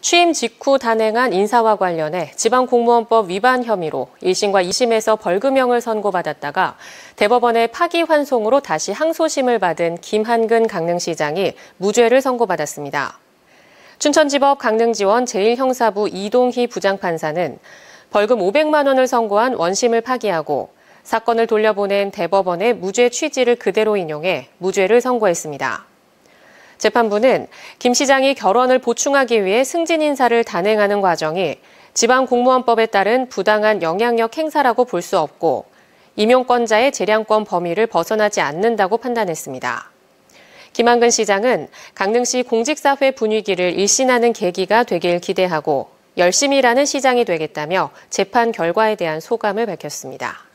취임 직후 단행한 인사와 관련해 지방공무원법 위반 혐의로 1심과 2심에서 벌금형을 선고받았다가 대법원의 파기환송으로 다시 항소심을 받은 김한근 강릉시장이 무죄를 선고받았습니다. 춘천지법 강릉지원 제1형사부 이동희 부장판사는 벌금 500만 원을 선고한 원심을 파기하고 사건을 돌려보낸 대법원의 무죄 취지를 그대로 인용해 무죄를 선고했습니다. 재판부는 김 시장이 결혼을 보충하기 위해 승진 인사를 단행하는 과정이 지방공무원법에 따른 부당한 영향력 행사라고 볼 수 없고 임용권자의 재량권 범위를 벗어나지 않는다고 판단했습니다. 김한근 시장은 강릉시 공직사회 분위기를 일신하는 계기가 되길 기대하고 열심히 일하는 시장이 되겠다며 재판 결과에 대한 소감을 밝혔습니다.